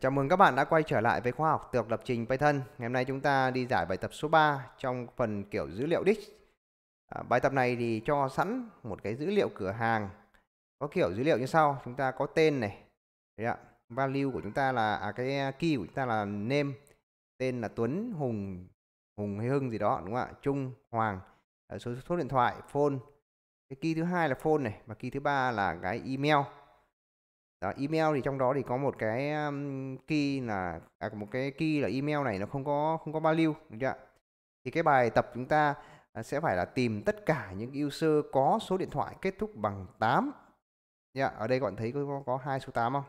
Chào mừng các bạn đã quay trở lại với khoa học tự học lập trình Python. Ngày hôm nay chúng ta đi giải bài tập số 3 trong phần kiểu dữ liệu disk. À, bài tập này thì cho sẵn một cái dữ liệu cửa hàng có kiểu dữ liệu như sau. Chúng ta có tên này, đấy ạ. Value của chúng ta là à, cái key của chúng ta là name, tên là Tuấn Hùng Hùng hay Hưng gì đó đúng không ạ? Trung Hoàng, à, số số điện thoại, phone. Cái key thứ hai là phone này và key thứ ba là cái email đó, email thì trong đó thì có một cái um, key là à, một cái key là email này nó không có không có value được chưa? thì cái bài tập chúng ta à, sẽ phải là tìm tất cả những user có số điện thoại kết thúc bằng 8 yeah, dạ, ở đây các bạn thấy có có hai số 8 không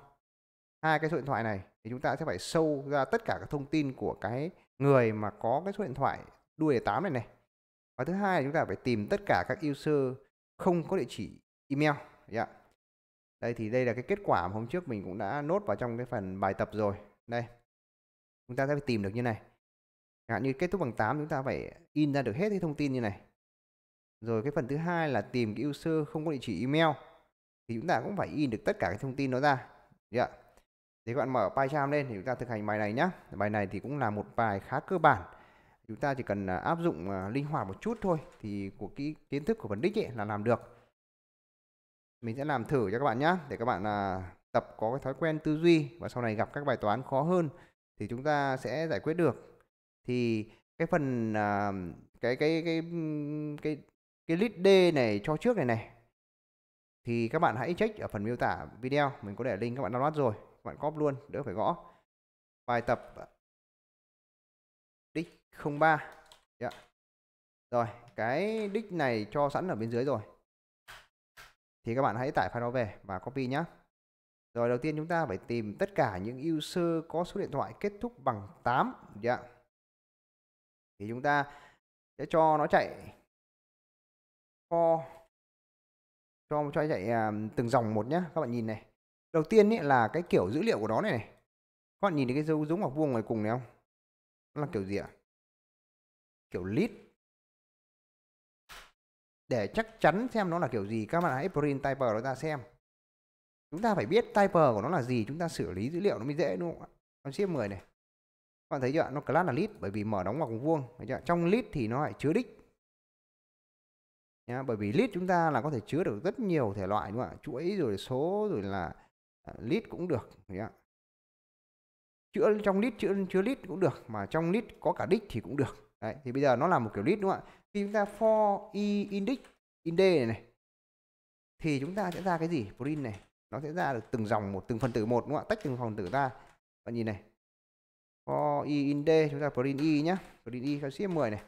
hai cái số điện thoại này thì chúng ta sẽ phải sâu ra tất cả các thông tin của cái người mà có cái số điện thoại đuôi là 8 này này và thứ hai là chúng ta phải tìm tất cả các user không có địa chỉ email yeah. Dạ đây thì đây là cái kết quả mà hôm trước mình cũng đã nốt vào trong cái phần bài tập rồi đây chúng ta sẽ phải tìm được như này chẳng hạn như kết thúc bằng 8 chúng ta phải in ra được hết cái thông tin như này rồi cái phần thứ hai là tìm cái user không có địa chỉ email thì chúng ta cũng phải in được tất cả cái thông tin đó ra yeah. thì các bạn mở PyCharm lên thì chúng ta thực hành bài này nhé bài này thì cũng là một bài khá cơ bản chúng ta chỉ cần à, áp dụng à, linh hoạt một chút thôi thì của cái kiến thức của phần đích ấy là làm được mình sẽ làm thử cho các bạn nhé để các bạn à, tập có cái thói quen tư duy và sau này gặp các bài toán khó hơn thì chúng ta sẽ giải quyết được thì cái phần à, cái cái cái cái cái list D này cho trước này này thì các bạn hãy check ở phần miêu tả video mình có để link các bạn download rồi các bạn copy luôn đỡ phải gõ bài tập đích 03 yeah. Dạ. rồi cái đích này cho sẵn ở bên dưới rồi thì các bạn hãy tải file đó về và copy nhé. Rồi đầu tiên chúng ta phải tìm tất cả những user có số điện thoại kết thúc bằng 8. Yeah. Dạ. Thì chúng ta sẽ cho nó chạy for cho cho chạy à, từng dòng một nhé. Các bạn nhìn này. Đầu tiên ấy là cái kiểu dữ liệu của nó này này. Các bạn nhìn thấy cái dấu giống hoặc vuông ngoài cùng này không? Nó là kiểu gì ạ? Kiểu list để chắc chắn xem nó là kiểu gì các bạn hãy print typer nó ra xem chúng ta phải biết typer của nó là gì chúng ta xử lý dữ liệu nó mới dễ đúng không ạ con ship 10 này các bạn thấy chưa nó class là list bởi vì mở đóng ngoặc vuông thấy chưa? trong list thì nó lại chứa đích Nhá, bởi vì list chúng ta là có thể chứa được rất nhiều thể loại đúng không ạ chuỗi rồi số rồi là à, list cũng được thấy chữa trong list chữa chữa list cũng được mà trong list có cả đích thì cũng được Đấy, thì bây giờ nó là một kiểu list đúng không ạ khi chúng ta for i index in d này, này thì chúng ta sẽ ra cái gì print này nó sẽ ra được từng dòng một từng phần tử một đúng không ạ tách từng phần tử ra bạn nhìn này for i in d chúng ta print i nhá print i theo shift 10 này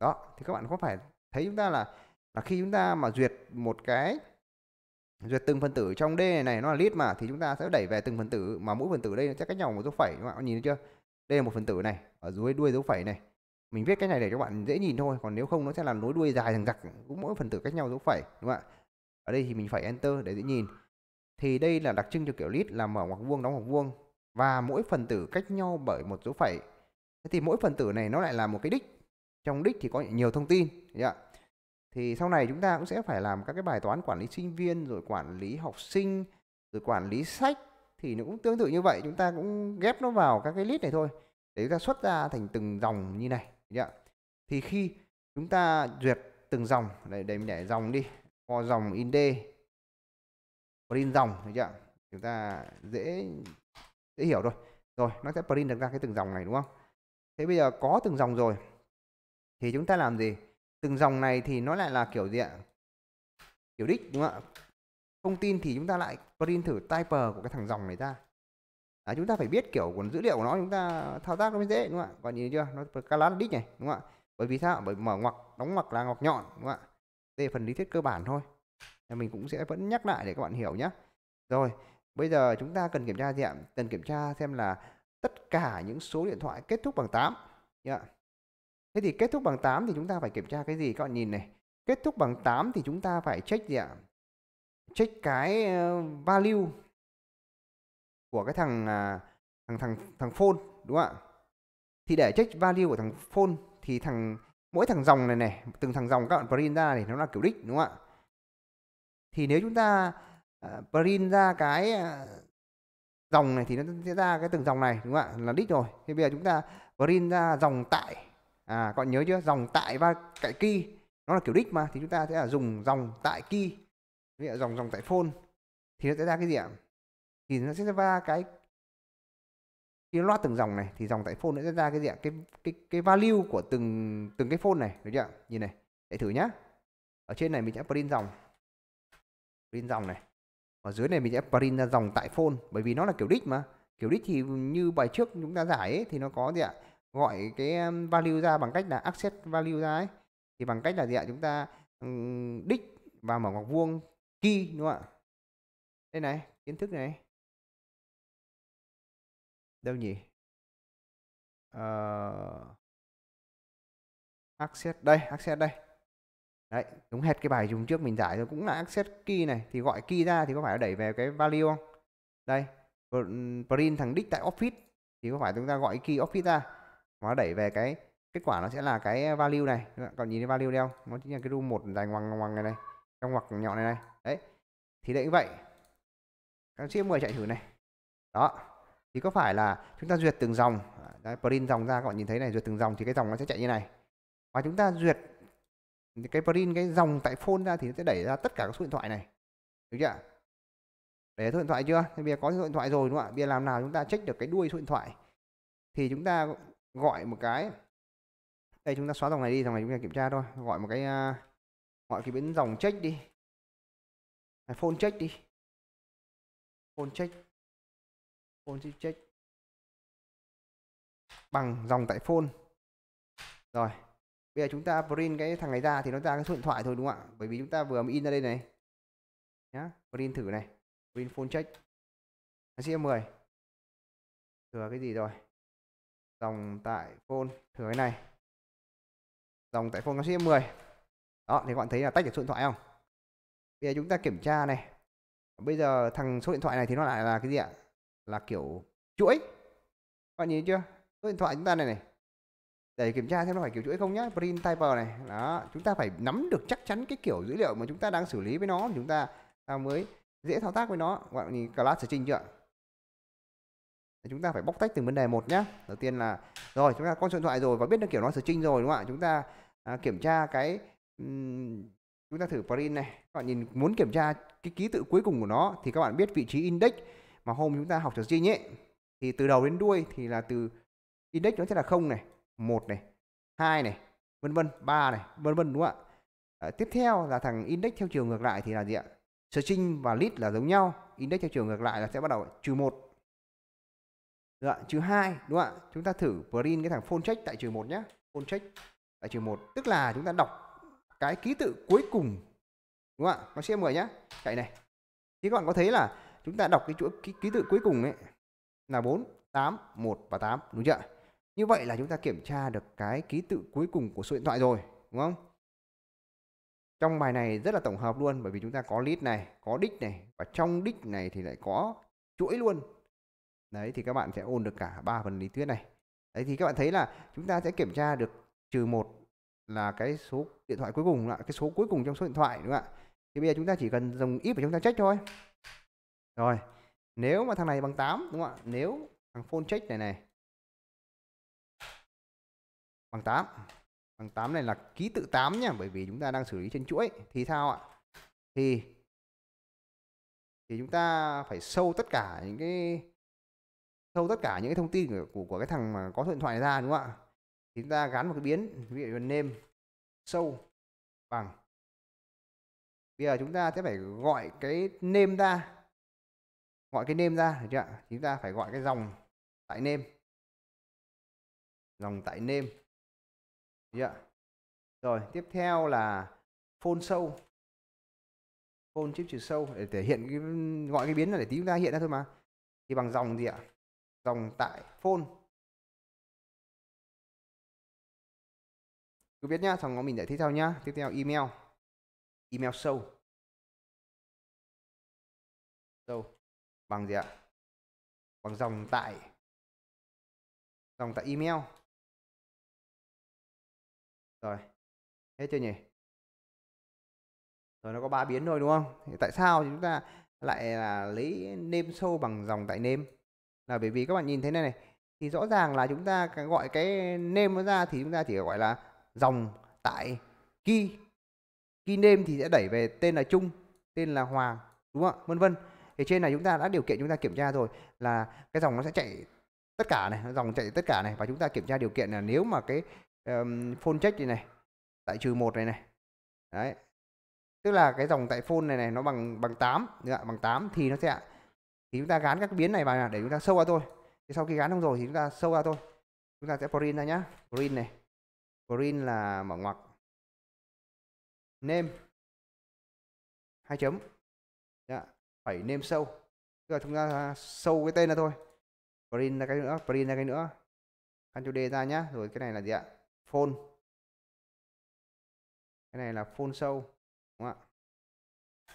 đó thì các bạn có phải thấy chúng ta là là khi chúng ta mà duyệt một cái duyệt từng phần tử trong d này, này nó là list mà thì chúng ta sẽ đẩy về từng phần tử mà mỗi phần tử đây nó sẽ cách nhau một dấu phẩy các bạn nhìn thấy chưa đây là một phần tử này ở dưới đuôi dấu phẩy này mình viết cái này để cho bạn dễ nhìn thôi còn nếu không nó sẽ là nối đuôi dài thằng giặc cũng mỗi phần tử cách nhau dấu phẩy đúng không ạ ở đây thì mình phải enter để dễ nhìn thì đây là đặc trưng cho kiểu list là mở ngoặc vuông đóng ngoặc vuông và mỗi phần tử cách nhau bởi một dấu phẩy thế thì mỗi phần tử này nó lại là một cái đích trong đích thì có nhiều thông tin ạ thì sau này chúng ta cũng sẽ phải làm các cái bài toán quản lý sinh viên rồi quản lý học sinh rồi quản lý sách thì nó cũng tương tự như vậy chúng ta cũng ghép nó vào các cái list này thôi để chúng ta xuất ra thành từng dòng như này yeah. Dạ. thì khi chúng ta duyệt từng dòng để để mình để dòng đi có dòng in d print dòng thấy chúng ta dễ dễ hiểu thôi, rồi nó sẽ print được ra cái từng dòng này đúng không thế bây giờ có từng dòng rồi thì chúng ta làm gì từng dòng này thì nó lại là kiểu gì ạ kiểu đích đúng không ạ không tin thì chúng ta lại print thử typer của cái thằng dòng này ra à, chúng ta phải biết kiểu của dữ liệu của nó chúng ta thao tác nó mới dễ đúng không ạ còn nhìn chưa nó cá lá đích này đúng không ạ bởi vì sao bởi mở ngoặc đóng ngoặc là ngoặc nhọn đúng không ạ đây là phần lý thuyết cơ bản thôi mình cũng sẽ vẫn nhắc lại để các bạn hiểu nhé rồi bây giờ chúng ta cần kiểm tra gì ạ cần kiểm tra xem là tất cả những số điện thoại kết thúc bằng 8 yeah. Dạ. thế thì kết thúc bằng 8 thì chúng ta phải kiểm tra cái gì các bạn nhìn này kết thúc bằng 8 thì chúng ta phải check gì ạ check cái ờ, value của cái thằng à, thằng thằng thằng phone đúng không ạ thì để check value của thằng phone thì thằng mỗi thằng dòng này này từng thằng dòng các bạn print ra thì nó là kiểu đích đúng không ạ thì nếu chúng ta uh, print ra cái uh, dòng này thì nó sẽ ra cái từng dòng này đúng không ạ là đích rồi thì bây giờ chúng ta print ra dòng tại à còn nhớ chưa dòng tại và cậy key nó là kiểu đích mà thì chúng ta sẽ là dùng dòng tại key ví dụ dòng dòng tại phone thì nó sẽ ra cái gì ạ thì nó sẽ ra cái khi loát từng dòng này thì dòng tại phone nó sẽ ra cái gì ạ cái cái cái value của từng từng cái phone này được chưa nhìn này để thử nhá ở trên này mình sẽ print dòng print dòng này ở dưới này mình sẽ print ra dòng tại phone bởi vì nó là kiểu đích mà kiểu đích thì như bài trước chúng ta giải ấy, thì nó có gì ạ gọi cái value ra bằng cách là access value ra ấy thì bằng cách là gì ạ chúng ta đích và mở ngoặc vuông key đúng không ạ đây này kiến thức này đâu nhỉ uh, access đây access đây đấy đúng hết cái bài dùng trước mình giải rồi cũng là access key này thì gọi key ra thì có phải đẩy về cái value không đây print thằng đích tại office thì có phải chúng ta gọi key office ra nó đẩy về cái kết quả nó sẽ là cái value này còn nhìn cái value đeo nó chính là cái row một dài ngoằng ngoằng này này trong ngoặc nhọn này này đấy thì đấy như vậy các chiếc 10 chạy thử này đó thì có phải là chúng ta duyệt từng dòng à, đấy, print dòng ra các bạn nhìn thấy này duyệt từng dòng thì cái dòng nó sẽ chạy như này và chúng ta duyệt cái print cái dòng tại phone ra thì nó sẽ đẩy ra tất cả các số điện thoại này được chưa để số điện thoại chưa thì bây giờ có số điện thoại rồi đúng không ạ bây giờ làm nào chúng ta check được cái đuôi số điện thoại thì chúng ta gọi một cái đây chúng ta xóa dòng này đi dòng này chúng ta kiểm tra thôi gọi một cái à, gọi cái biến dòng check đi phone check đi phone check phone chip check bằng dòng tại phone rồi bây giờ chúng ta print cái thằng này ra thì nó ra cái số điện thoại thôi đúng không ạ bởi vì chúng ta vừa mới in ra đây này nhá print thử này print phone check nó sẽ 10 thừa cái gì rồi dòng tại phone thừa cái này dòng tại phone nó sẽ 10 đó thì các bạn thấy là tách được số điện thoại không bây giờ chúng ta kiểm tra này bây giờ thằng số điện thoại này thì nó lại là cái gì ạ là kiểu chuỗi Các bạn nhìn chưa số điện thoại chúng ta này này để kiểm tra xem nó phải kiểu chuỗi không nhá print type này đó chúng ta phải nắm được chắc chắn cái kiểu dữ liệu mà chúng ta đang xử lý với nó chúng ta mới dễ thao tác với nó Các bạn nhìn class string chưa chúng ta phải bóc tách từng vấn đề một nhá đầu tiên là rồi chúng ta có điện thoại rồi và biết được kiểu nó string rồi đúng không ạ chúng ta à, kiểm tra cái um, chúng ta thử print này các bạn nhìn muốn kiểm tra cái ký tự cuối cùng của nó thì các bạn biết vị trí index mà hôm chúng ta học trường Jin nhé thì từ đầu đến đuôi thì là từ index nó sẽ là không này một này hai này vân vân ba này vân vân đúng không ạ à, tiếp theo là thằng index theo chiều ngược lại thì là gì ạ string và list là giống nhau index theo chiều ngược lại là sẽ bắt đầu trừ một được ạ trừ hai đúng không ạ chúng ta thử print cái thằng phone check tại trừ một nhé phone check tại trừ một tức là chúng ta đọc cái ký tự cuối cùng đúng không ạ nó sẽ 10 nhá chạy này chứ các bạn có thấy là chúng ta đọc cái chuỗi ký, ký tự cuối cùng ấy là 4, 8, 1 và 8 đúng chưa? Như vậy là chúng ta kiểm tra được cái ký tự cuối cùng của số điện thoại rồi đúng không? Trong bài này rất là tổng hợp luôn bởi vì chúng ta có list này, có đích này và trong đích này thì lại có chuỗi luôn. Đấy thì các bạn sẽ ôn được cả ba phần lý thuyết này. Đấy thì các bạn thấy là chúng ta sẽ kiểm tra được trừ một là cái số điện thoại cuối cùng là cái số cuối cùng trong số điện thoại đúng không ạ? Thì bây giờ chúng ta chỉ cần dùng ít và chúng ta check thôi. Rồi, nếu mà thằng này bằng 8 đúng không ạ? Nếu thằng phone check này này bằng 8. Bằng 8 này là ký tự 8 nhá, bởi vì chúng ta đang xử lý trên chuỗi thì sao ạ? Thì thì chúng ta phải sâu tất cả những cái sâu tất cả những cái thông tin của của, của cái thằng mà có điện thoại này ra đúng không ạ? Thì chúng ta gắn một cái biến ví dụ name sâu bằng bây giờ chúng ta sẽ phải gọi cái name ra gọi cái nêm ra được chưa ạ chúng ta phải gọi cái dòng tại nêm dòng tại nêm được chưa rồi tiếp theo là phone sâu phone chip trừ sâu để thể hiện cái gọi cái biến là để tí chúng ta hiện ra thôi mà thì bằng dòng gì ạ dòng tại phone cứ biết nhá xong mình giải thích sau nhá tiếp theo email email sâu sâu bằng gì ạ bằng dòng tại dòng tại email rồi hết chưa nhỉ rồi nó có ba biến thôi đúng không thì tại sao chúng ta lại là lấy nêm sâu bằng dòng tại nêm? là bởi vì các bạn nhìn thấy này này thì rõ ràng là chúng ta gọi cái nêm nó ra thì chúng ta chỉ gọi là dòng tại key key nêm thì sẽ đẩy về tên là trung tên là hoàng đúng không vân vân thì trên này chúng ta đã điều kiện chúng ta kiểm tra rồi là cái dòng nó sẽ chạy tất cả này dòng chạy tất cả này và chúng ta kiểm tra điều kiện là nếu mà cái um, phone check này này tại trừ một này này đấy tức là cái dòng tại phone này này nó bằng bằng tám bằng 8 thì nó sẽ thì chúng ta gán các biến này vào để chúng ta sâu ra thôi thì sau khi gán xong rồi thì chúng ta sâu ra thôi chúng ta sẽ print ra nhá print này print là mở ngoặc name hai chấm phải nêm sâu tức là chúng ta sâu cái tên ra thôi print ra cái nữa print ra cái nữa Ctrl D ra nhá rồi cái này là gì ạ phone cái này là phone sâu đúng không ạ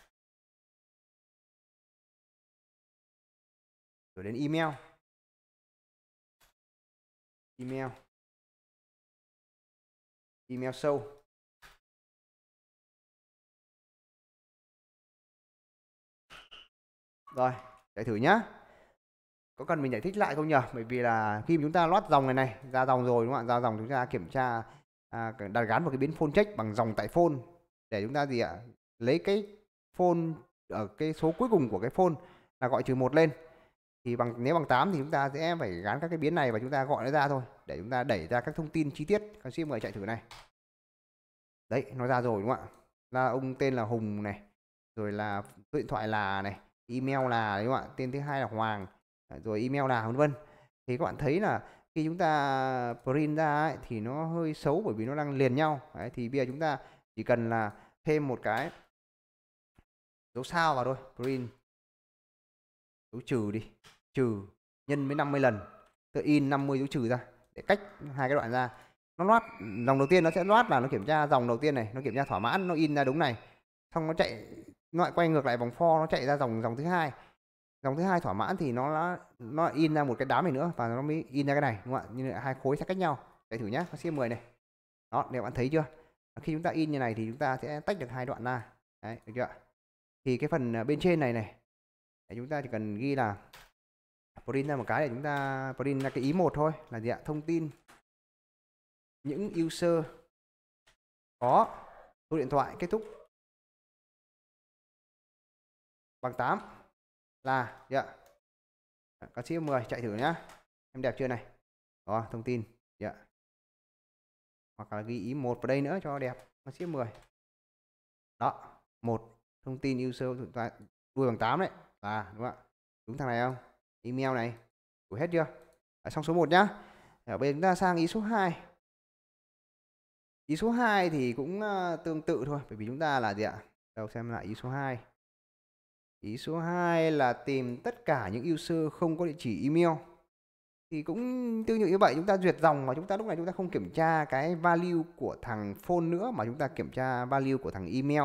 rồi đến email email email sâu Rồi, chạy thử nhá. Có cần mình giải thích lại không nhỉ? Bởi vì là khi chúng ta lót dòng này này, ra dòng rồi đúng không ạ? Ra dòng chúng ta kiểm tra à, đặt gắn vào cái biến phone check bằng dòng tại phone để chúng ta gì ạ? Lấy cái phone ở cái số cuối cùng của cái phone là gọi trừ một lên. Thì bằng nếu bằng 8 thì chúng ta sẽ phải gắn các cái biến này và chúng ta gọi nó ra thôi để chúng ta đẩy ra các thông tin chi tiết. Các sim mời chạy thử này. Đấy, nó ra rồi đúng không ạ? Là ông tên là Hùng này, rồi là điện thoại là này, email là đúng không ạ tên thứ hai là hoàng à, rồi email là vân vân thì các bạn thấy là khi chúng ta print ra ấy, thì nó hơi xấu bởi vì nó đang liền nhau đấy, thì bây giờ chúng ta chỉ cần là thêm một cái dấu sao vào thôi print dấu trừ đi trừ nhân với 50 lần tự in 50 dấu trừ ra để cách hai cái đoạn ra nó loát dòng đầu tiên nó sẽ loát là nó kiểm tra dòng đầu tiên này nó kiểm tra thỏa mãn nó in ra đúng này xong nó chạy nó lại quay ngược lại vòng for nó chạy ra dòng dòng thứ hai dòng thứ hai thỏa mãn thì nó đã, nó in ra một cái đám này nữa và nó mới in ra cái này đúng không ạ như hai khối sát cách nhau chạy thử nhá con xiêm 10 này đó để bạn thấy chưa khi chúng ta in như này thì chúng ta sẽ tách được hai đoạn ra đấy được chưa thì cái phần à, bên trên này này chúng ta chỉ cần ghi là print ra một cái để chúng ta print ra cái ý một thôi là gì ạ thông tin những user có số điện thoại kết thúc bằng 8 là dạ yeah. các sĩ 10 chạy thử nhá em đẹp chưa này đó thông tin dạ yeah. hoặc là ghi ý một vào đây nữa cho đẹp các sĩ 10 đó một thông tin user đuôi bằng 8 đấy là đúng không ạ đúng thằng này không email này đủ hết chưa à, xong số 1 nhá ở bên chúng ta sang ý số 2 ý số 2 thì cũng uh, tương tự thôi bởi vì chúng ta là gì ạ đâu xem lại ý số 2 Ý số 2 là tìm tất cả những user không có địa chỉ email. Thì cũng tương tự như vậy chúng ta duyệt dòng mà chúng ta lúc này chúng ta không kiểm tra cái value của thằng phone nữa mà chúng ta kiểm tra value của thằng email.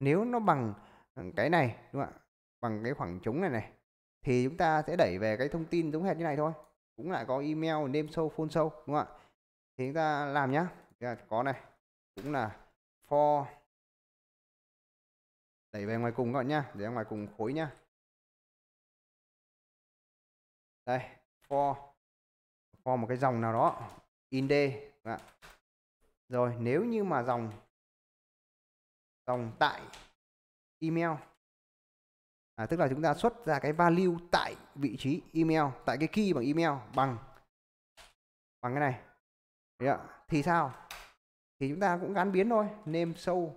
Nếu nó bằng ừ, cái này đúng không ạ? Bằng cái khoảng trống này này thì chúng ta sẽ đẩy về cái thông tin giống hệt như này thôi. Cũng lại có email, name show, phone show đúng không ạ? Thì chúng ta làm nhá. Có này cũng là for đẩy về ngoài cùng các bạn nhá để ngoài cùng khối nhá đây for for một cái dòng nào đó in d rồi nếu như mà dòng dòng tại email à, tức là chúng ta xuất ra cái value tại vị trí email tại cái key bằng email bằng bằng cái này thì sao thì chúng ta cũng gắn biến thôi name show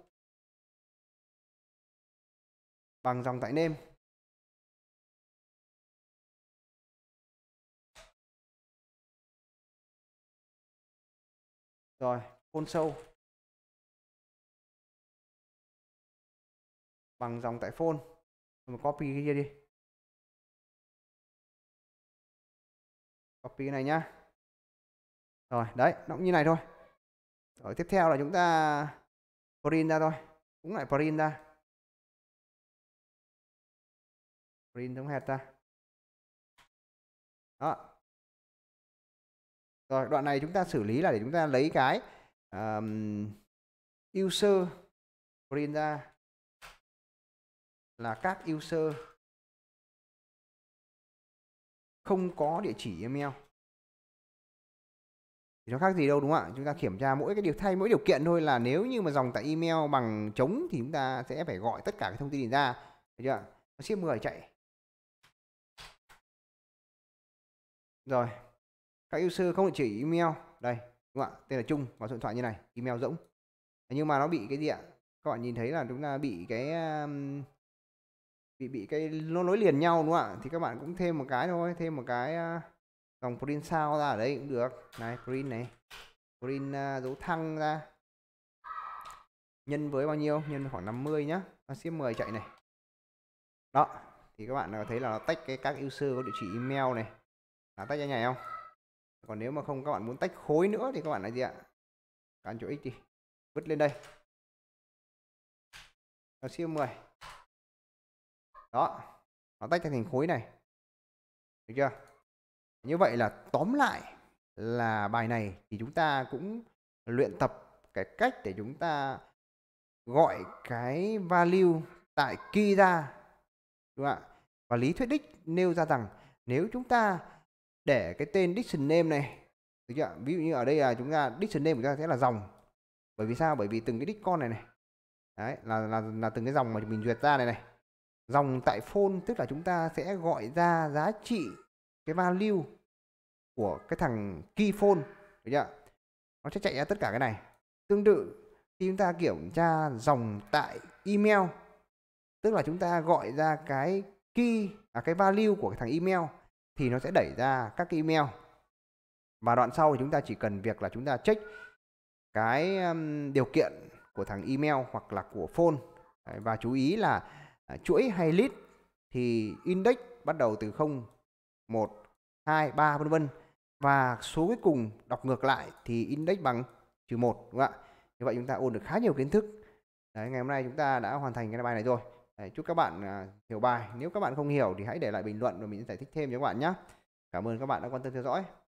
bằng dòng tại name rồi sâu bằng dòng tại phone mình copy cái kia đi copy cái này nhá rồi đấy nó cũng như này thôi rồi tiếp theo là chúng ta print ra thôi cũng lại print ra print giống hệt ta. đó rồi đoạn này chúng ta xử lý là để chúng ta lấy cái um, user print ra là các user không có địa chỉ email thì nó khác gì đâu đúng không ạ chúng ta kiểm tra mỗi cái điều thay mỗi điều kiện thôi là nếu như mà dòng tại email bằng trống thì chúng ta sẽ phải gọi tất cả cái thông tin ra được chưa nó ship 10 chạy rồi các yêu user không địa chỉ email đây đúng không ạ tên là chung và số điện thoại như này email rỗng nhưng mà nó bị cái gì ạ các bạn nhìn thấy là chúng ta bị cái um, bị bị cái nó nối liền nhau đúng không ạ thì các bạn cũng thêm một cái thôi thêm một cái à, dòng print sao ra ở đây cũng được này print này print à, dấu thăng ra nhân với bao nhiêu nhân với khoảng 50 nhá ship 10 chạy này đó thì các bạn có thấy là nó tách cái các user có địa chỉ email này là tách ra nhảy không còn nếu mà không các bạn muốn tách khối nữa thì các bạn là gì ạ cán chỗ x đi vứt lên đây nó siêu 10 đó nó tách thành khối này được chưa như vậy là tóm lại là bài này thì chúng ta cũng luyện tập cái cách để chúng ta gọi cái value tại key ra đúng không ạ và lý thuyết đích nêu ra rằng nếu chúng ta để cái tên diction name này được chưa? ví dụ như ở đây là chúng ta diction name của chúng ta sẽ là dòng bởi vì sao bởi vì từng cái đích con này này đấy là là là từng cái dòng mà mình duyệt ra này này dòng tại phone tức là chúng ta sẽ gọi ra giá trị cái value của cái thằng key phone được chưa nó sẽ chạy ra tất cả cái này tương tự khi chúng ta kiểm tra dòng tại email tức là chúng ta gọi ra cái key là cái value của cái thằng email thì nó sẽ đẩy ra các cái email và đoạn sau thì chúng ta chỉ cần việc là chúng ta check cái um, điều kiện của thằng email hoặc là của phone và chú ý là à, chuỗi hay list thì index bắt đầu từ 0 1 2 3 vân vân và số cuối cùng đọc ngược lại thì index bằng trừ 1 đúng không ạ? Như vậy chúng ta ôn được khá nhiều kiến thức. Đấy ngày hôm nay chúng ta đã hoàn thành cái bài này rồi. Đấy, chúc các bạn à, hiểu bài nếu các bạn không hiểu thì hãy để lại bình luận rồi mình sẽ giải thích thêm cho các bạn nhé cảm ơn các bạn đã quan tâm theo dõi